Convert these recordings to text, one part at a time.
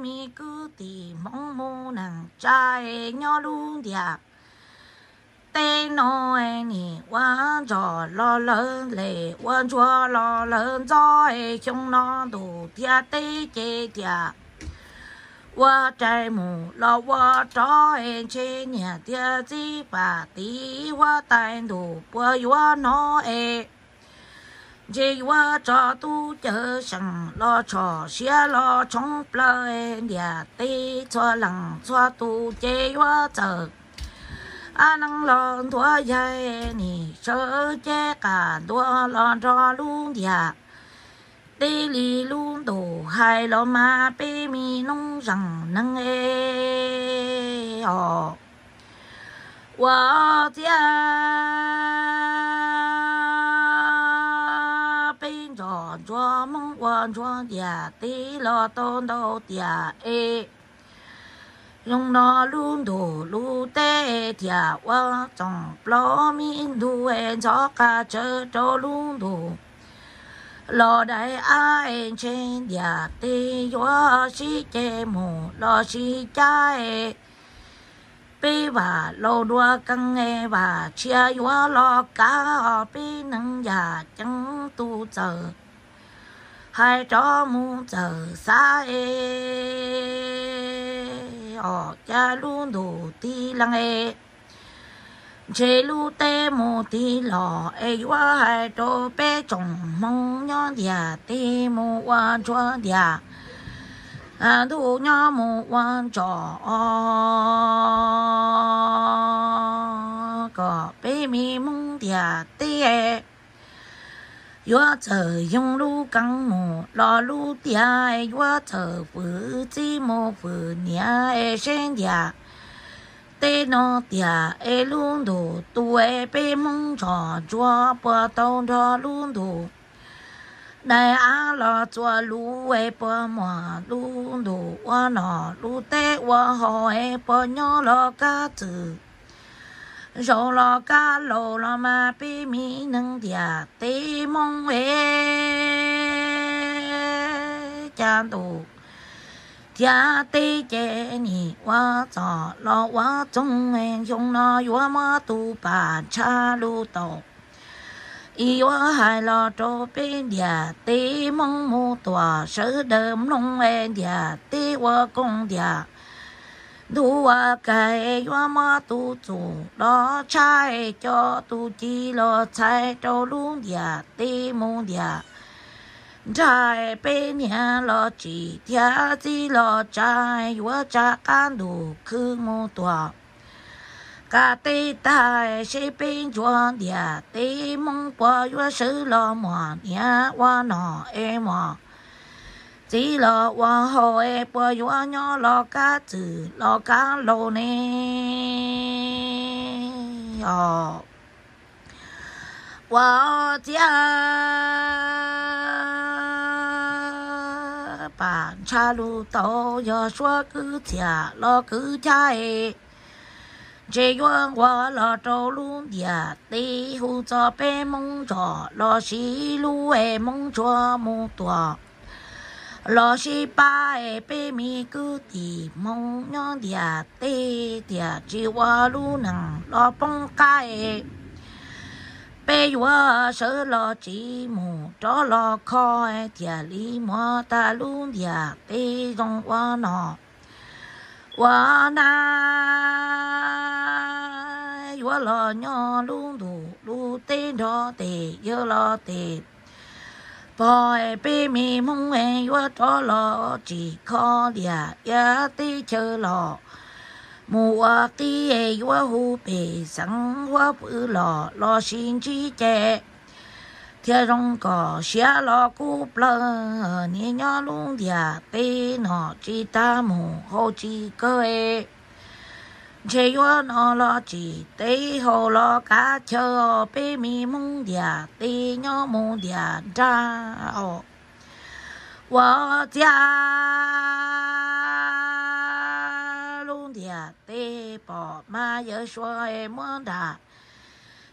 mi cứ ti mong mu luôn đi, nô e e nó nì quan cho lo lớn lệ quan cho lo lớn cho chúng nó đủ tia tê chê tia qua trái mù lo qua cho em chê nhà tia gì bà tí qua tay đủ bữa qua nó em chỉ qua cho tu chơi sẵn lo cho xia lo chống lời nhà tê cho lằng cho tu chỉ qua chờ a năng lo thua dây ni sợ che cả thua lo cho luôn nhà tê li luôn đồ hai lo mà bê mi nông rằng năng ê ờ 我家。mong lo tôn trọng 我们我庄稼地了东头家哎。用那路途路得田，我从老民途哎，找个车到路途。老 đại ai trên nhà ti gió si chê mù lo sĩ si chai e. bi và lô đua căng nghe và chia gió lo cá bi nâng giả chẳng tu chờ hai chó mu chờ xa e ọ cha luôn đồ ti lăng e chế lu tê mù ti lò e quá hai chó bé chồng mong nhó đìa tê mù qua chó đìa à thu nhó mù qua chó có bé mi mong đìa tê 我走永路港路，老路边，我走飞机么飞呢？哎，山下在那底下，哎，路途多爱被梦缠，抓不到这路途。来阿罗做路，哎，不慢路途，我老路得我好，哎，不鸟老家子。rô lo ca lô lo ma bê mi nâng dia tê mong ê chan tu gia tê chê ni wa cho lo wa chung en chung lo yua ma tu ba cha lu tổ y wa hai lo trô bê dia tê mong mu tòa sơ đơm lông en dia tê wa công dia đủ à cái hoa mà tu chung đó chai cho tu chi lo chai cho luôn dia tê mông dia chai bên nhà lo chi thia chỉ lo chai hoa trái can đủ cứ mu tua cả tê tai xe bên cho dia tê mong qua hoa sứ lo mòn nhà hoa nọ em mòn 只了往后哎，不要鸟老嘎子，老嘎老呢哟！我家板岔路都要说个家，老个家哎！只怨我老走路呀，颠，后走被梦着，老西路哎梦着梦多。老十八的被米谷的梦娘爹爹爹，只我路能老崩开。被我收了只木着了靠的爹里么？他路爹爹让我农，我那。月老娘路土路爹着爹有老爹。保卫秘密，我们要多劳，艰苦点，一定要勤劳。毛主席说：“好比生活不落老心机，铁农搞下劳苦不你要弄点地，哪知他们好几个。”只要能了起，好了家，就别没梦想，有梦想家哦。我家龙爹爹，宝妈也说爱么的。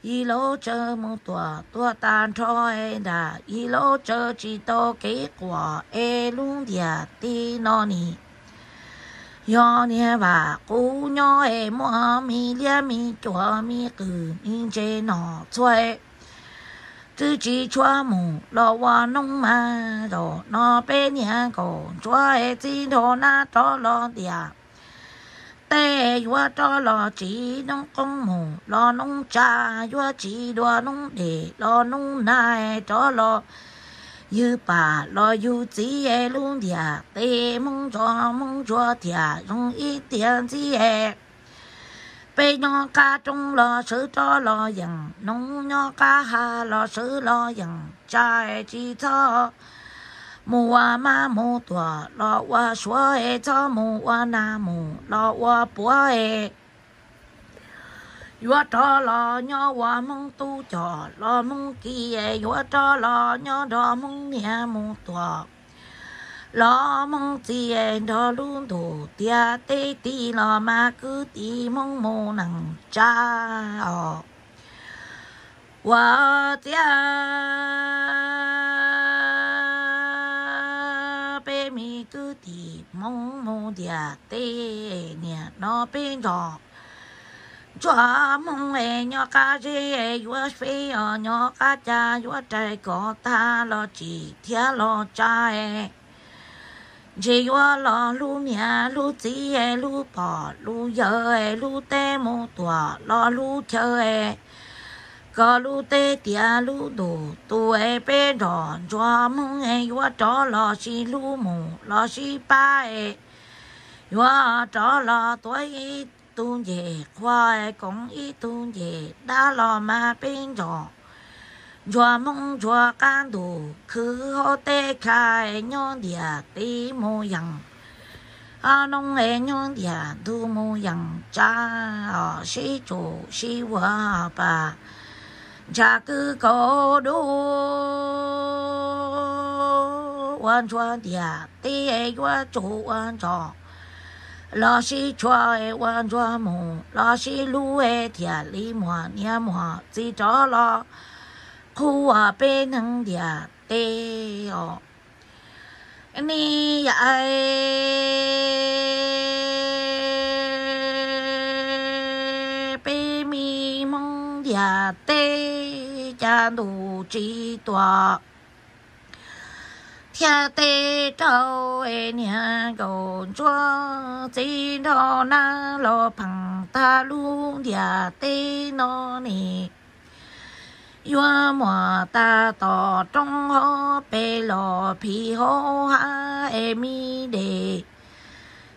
一路这么多，多单穿的。一路这几多给我，哎，龙爹爹，哪里？幺年吧，姑娘哎，莫米连米，做米个，你在哪吹？自己做馍，老我弄馒头，那百年糕做个几多那多老点儿。待我做老几弄公墓。老农家我几多弄的，老农奶做老。有把老有子的弄田，带梦做梦做田容易点子。白鸟家中了手稻老秧，农鸟家下了老稻秧。摘几操。木我妈木多了，我说爱草木我那木，老我不爱。yo cho lo nho hòa mong tu cho lo mong kia yo cho lo nho đó mong nhà mong tòa lo mong chia đó luôn thủ tia tê tì lo mà cứ tì mong mô nặng cha ọ hòa tia bê mi cứ tì mong mô tia tê nè nó bên rồi chúa mong e nhỏ cá gì e vua phi ở uh, nhỏ cá cha vua trời có ta lo chi thia lo cha e chỉ vua lo lu mía lu chỉ e lu bò lu giờ e lu tê mô tua lo lu chờ e có lu tê tia lu đồ tu e bê đòn chua mong e vua chó lo si lu mù lo si ba e vua chó lo tuổi tuôn về khoai cũng y tuôn về đã lo mà bên giò giò mong giò can đủ cứ hô tê khai nhon địa tí mô dằng à nông nghệ nhon địa tu mô dằng cha ở à, sĩ chủ sĩ vợ bà cha cứ có đủ quan cho địa tí ấy quá chủ quan cho 老西川的汶川嘛，老西鲁的铁力嘛，你们记住了苦啊，不能白对哟！你呀，被迷茫呀，对，咱路几多？天在朝的年个庄，走到那罗盘大路，呀，在那年，我么大道中后背罗皮后哈的米的。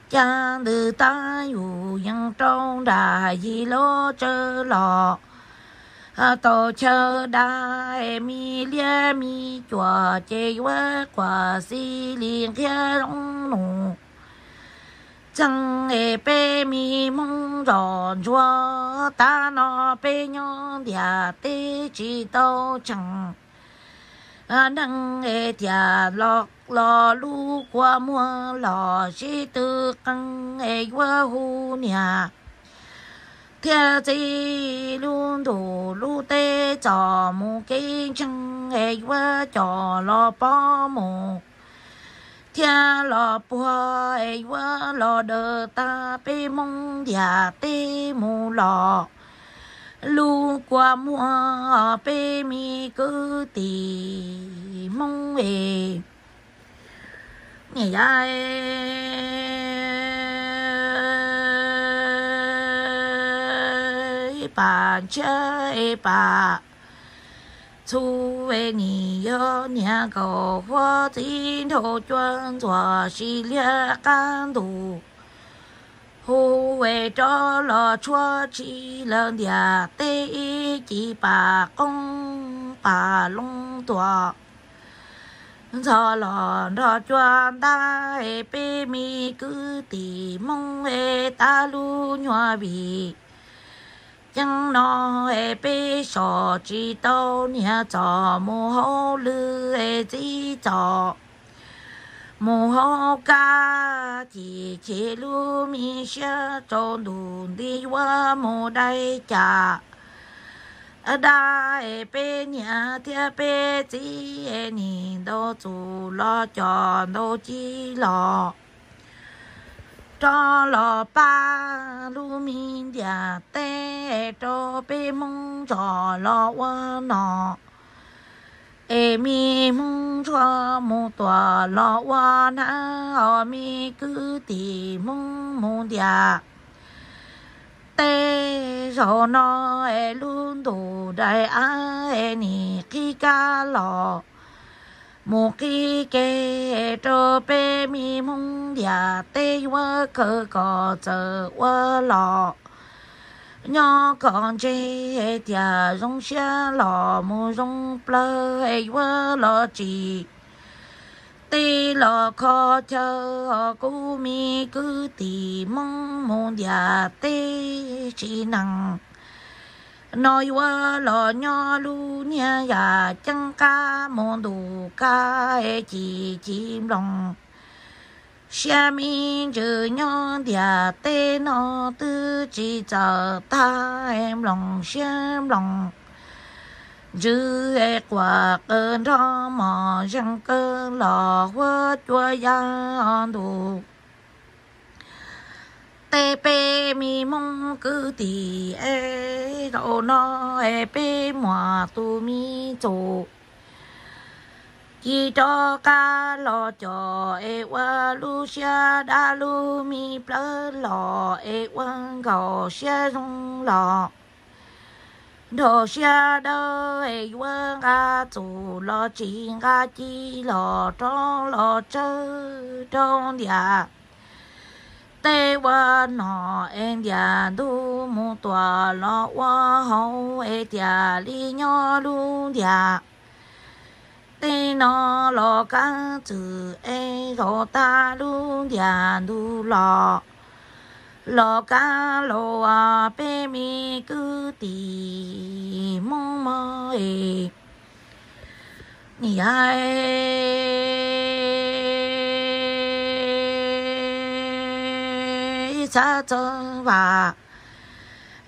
将子大有洋中大一路这路。tổ chơ đại mi lia mi chùa chê quá quả si liền kia rong nụ chẳng ê bê mi mong rộn chùa ta nó bê nhon địa tê chỉ đâu chẳng à, nâng ê thịa lọc lọ lu qua mua lọ sĩ tư căng ê quá hù nhà 天际路途路的找母给亲爱我叫老保姆，天老婆爱我老的大被梦家的母老，路过我被米个的梦哎，哎呀哎。bà chơi bà chú về nghỉ yo nhà cầu hoa tin thổ chuẩn tòa xì lia can thủ hồ về cho lo chúa chỉ lần nhà tê chỉ bà công bà lông tòa cho lo lo cho ta e pe mi cứ tì mong e ta lu nhòa bì 养老爱别少知道，伢早莫好，了诶知道，莫好家，姐姐路米想做奴隶娃，莫代价，伢白娘爹白子，伢人都做老叫，都知了。张老板，路面点，带着被蒙着老温暖，哎，被蒙着蒙多老温暖，阿妹哥的蒙蒙点，带上侬哎，轮渡来爱你给家了。một cái kê cho bé mi mong nhà tê quá cơ có chờ quá lọ nhỏ con chê nhà rong xe lọ mù rong plơ ấy quá lọ chị tê lọ khó chờ cú mì cứ tì mông mù nhà tê chỉ năng nói qua lo nhỏ lu nha ya chẳng ca mong đủ ca e chỉ chim lòng xa mình chữ nhỏ địa tê nó tư chỉ chờ ta em lòng xem lòng dư e quả cơn đó mò răng cơn lò hoa chua ya on đủ 在白米梦个底，哎，头脑个白毛都米走。一到家老早，哎，碗里些大米白了，哎，碗口些松了。到些头，哎，碗个煮了，鸡个鸡了，蒸了蒸蒸了。tê wa nọ em già du mu tòa lọ wa hậu e già li nho lu già tê nọ lọ cá chữ e rô ta lu già du lọ lọ cá lọ à bê mi cứ tì mong mơ e nhỉ ai 沙洲哇，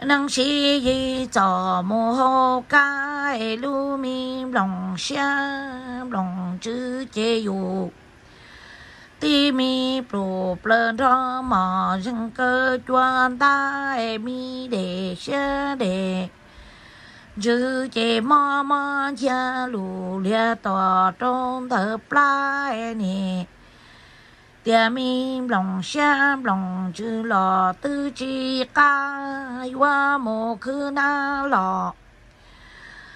侬是伊做木偶街路面龙乡龙珠街有，地名不卜罗毛，人个转带咪得些得，住街妈毛只路咧，到中不来呢。人民龙想拢知咯，自己家园莫去老。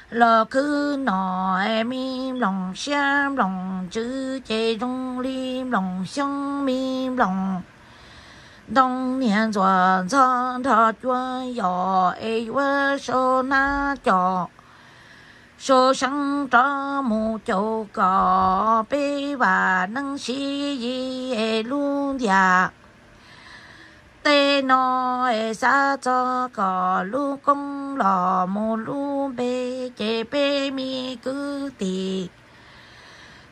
闹去闹！人民拢想拢知，集中龙虾想龙。冬天做长他专要夜我手暖脚。手上抓木就个被话能洗衣路线，对侬的下脚个老公老母，鲁被杰被米古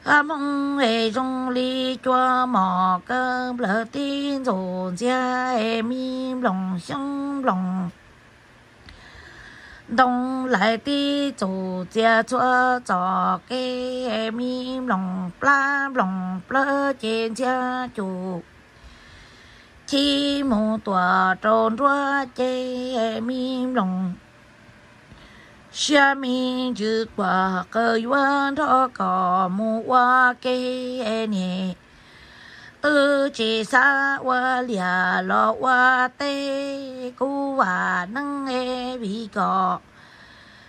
阿梦的中里个了天，中间的米龙香龙。东来的家做早给个咪弄，不弄不结交。西木头钻多找个咪下面就挂个圆头，搞木瓦给呢。tư chỉ xa qua lìa lọ qua tê cú và nâng e bị cọ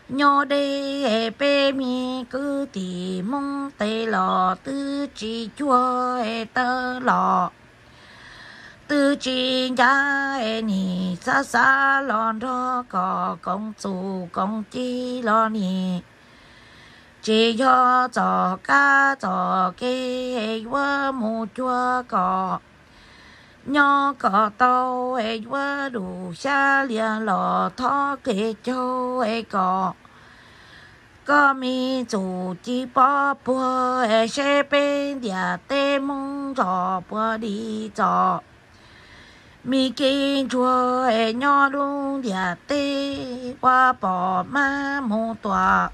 nhỏ đê e bê mi cứ tì mông tê lọ tư chỉ chua e tơ lọ tư chỉ nhà e nì xa xa lon đó có công chủ công chi lo nì chỉ cho cho cá cho kê hay quá mù chua cỏ nho cỏ tàu hay quá đủ xa liền lò thó kê châu hay cỏ có mi chủ chỉ bỏ bùa hay xe bên địa tê mông cho bùa đi trò mi kinh chua hay nho luôn địa tê qua bỏ ma mù tòa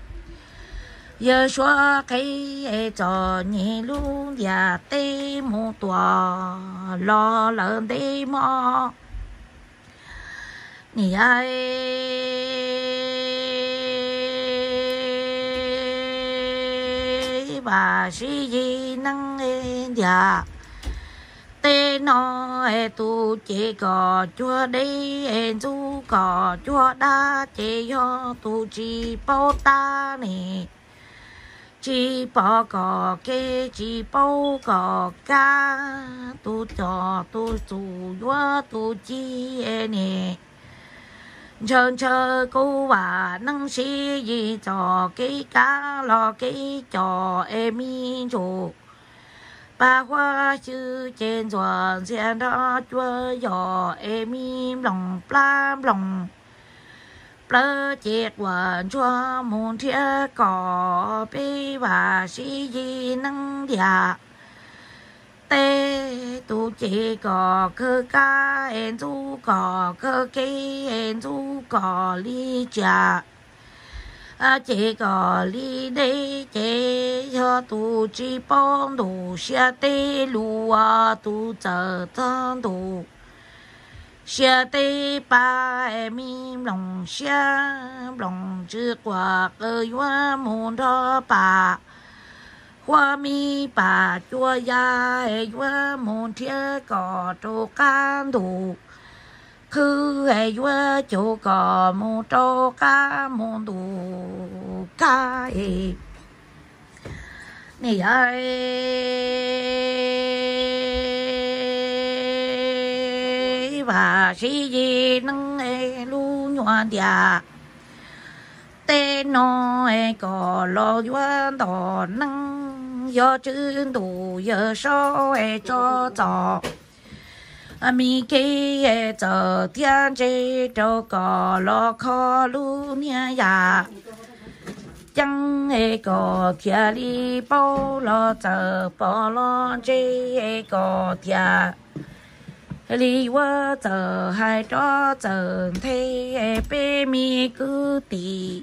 giờ xóa cái cho nhẹ luôn và tê mô tòa lo lợn tê mò nhỉ ai bà sĩ gì năng e già tê nó e tu chỉ cò chua đi em du cò chua đa chế yo tu chỉ bảo ta nè chỉ bỏ có cái chỉ bao có cả, tu cho tu chủ yo tu chi e nè chờ chờ cô và năng sĩ gì cho cái cá lo cái cho em chủ ba hoa chữ trên giòn xe đó chúa yo em lòng plam lòng lỡ chết quần cho môn thiết cỏ bê sĩ di năng địa dạ. tê tu chỉ có cơ ca em du có cơ kê em du có ly trà chỉ có ly bông đủ xe tê lùa tu chờ đủ xia tê ba em mi lòng xia lòng chữ quả cơ yua môn đó bà hoa mi bà chua ya e yua môn thia cỏ trô can đủ khư e yua chỗ cỏ môn trô ca môn đủ ca e nè ai và si gì nâng e lu nhòa địa tê nó e có lo yuan đỏ nâng do chữ đủ giờ so e cho cho mi kê e cho thiên chế cho có lo khó lu nia ya chẳng e có thiên li bao lo chờ bao lo chế e có thiên 离我走还多走，他别米谷地，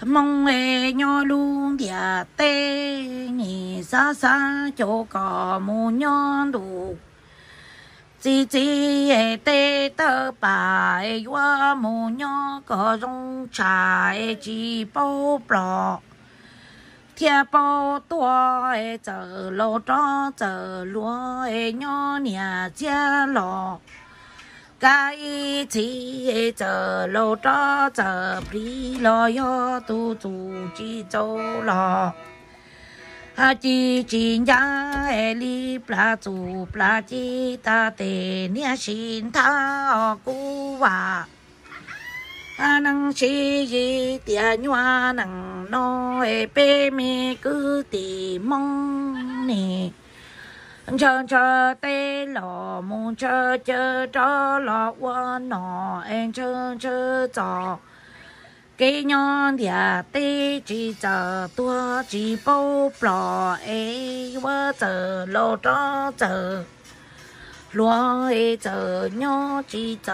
梦哎鸟路也得你傻傻就靠木鸟路，自己哎得到把我木个容柴哎鸡包也包多，哎，走老张走，罗哎，娘娘家佬，一起哎，走老张走，别老幺都走起走了，啊，姐姐娘哎，理不着，不拉姐大爹娘心疼啊，哥娃。a năng chi gì tia nhua năng no e mi cứ tì mong nè chờ chờ tê lò muốn chờ chờ cho lò qua nọ em chờ chờ cho cái nhon thì tê chỉ chờ tua chỉ bao lò e qua chờ lò cho chờ 罗哎，只鸟只只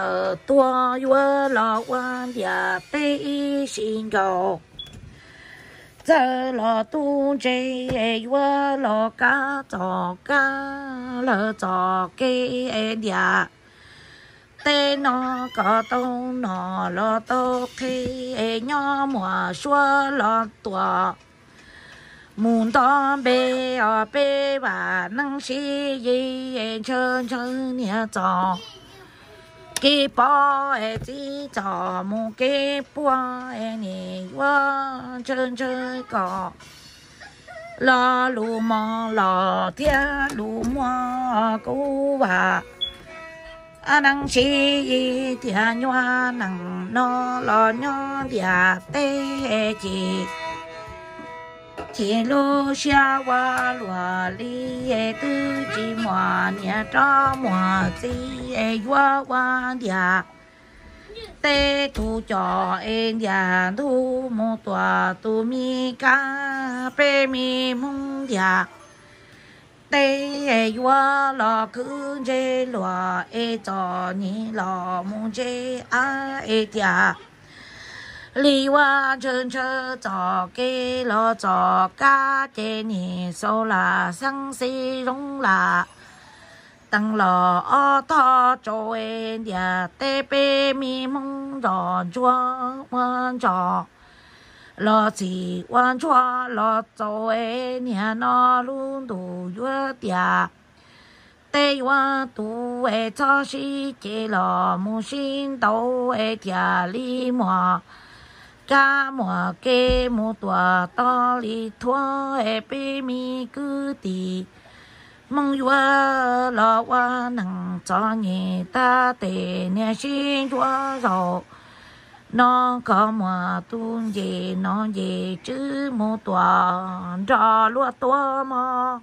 多，我老晚也背心高。只老多只，我老干早干了早给伢。在侬个东侬了东嘿，鸟莫说罗多。muốn tóm bê ở bê và năng sĩ gì e chân chân nhà trò cái bò ấy chỉ trò mu cái bò ấy e nhỉ quá chân chân cỏ lo lù mò lo tia lù mò cú và à năng sĩ gì thì nhua năng nó lo nhó thì tê e chỉ 铁路线哇罗哩耶多吉嘛，呀找嘛子也越哇呀，在土家哎呀，土木土咪卡被咪木点。在哎越老更热罗哎找尼老木热啊哎呀。你我乘车走过了，走过的年少啦，生死融啦。等了阿到做围，也特别迷蒙着，转弯角，路千万转，路周围，你那路途有点，对我都会操心，老母亲都会惦记我。ca mùa kê mùa tòa to lì thua e bê mi cứ tì mong yua lo qua nặng cho nhị ta tề nè xin chúa rồi nó có mùa tuôn gì nó gì chứ mùa tòa trò lúa tua mò